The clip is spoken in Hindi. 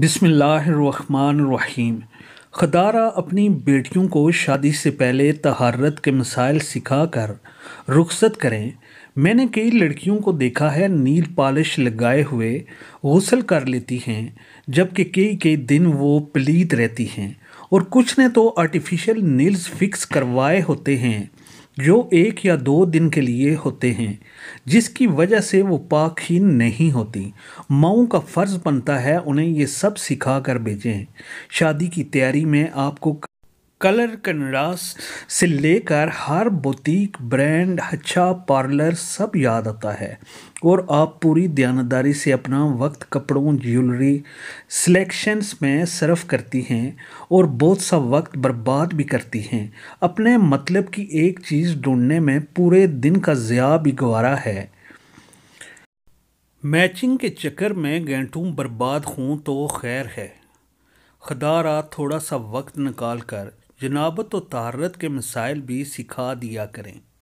बिसमीम खदारा अपनी बेटियों को शादी से पहले तहारत के मसाइल सिखा कर रुखसत करें मैंने कई लड़कियों को देखा है नील पालिश लगाए हुए गसल कर लेती हैं जबकि कई कई दिन वो पलीत रहती हैं और कुछ ने तो आर्टिफिशियल नील्स फिक्स करवाए होते हैं जो एक या दो दिन के लिए होते हैं जिसकी वजह से वो पाखीन नहीं होती माओ का फ़र्ज़ बनता है उन्हें ये सब सिखा कर भेजें शादी की तैयारी में आपको कलर कनरास से लेकर हर बुटीक ब्रांड अच्छा पार्लर सब याद आता है और आप पूरी दयानदारी से अपना वक्त कपड़ों ज्वेलरी सिलेक्शंस में सर्व करती हैं और बहुत सा वक्त बर्बाद भी करती हैं अपने मतलब की एक चीज़ ढूंढने में पूरे दिन का ज़िया भी गवारा है मैचिंग के चक्कर में घंटों बर्बाद हूँ तो खैर है खदारा थोड़ा सा वक्त निकाल कर जनाबत तो व तारत के मसाइल भी सिखा दिया करें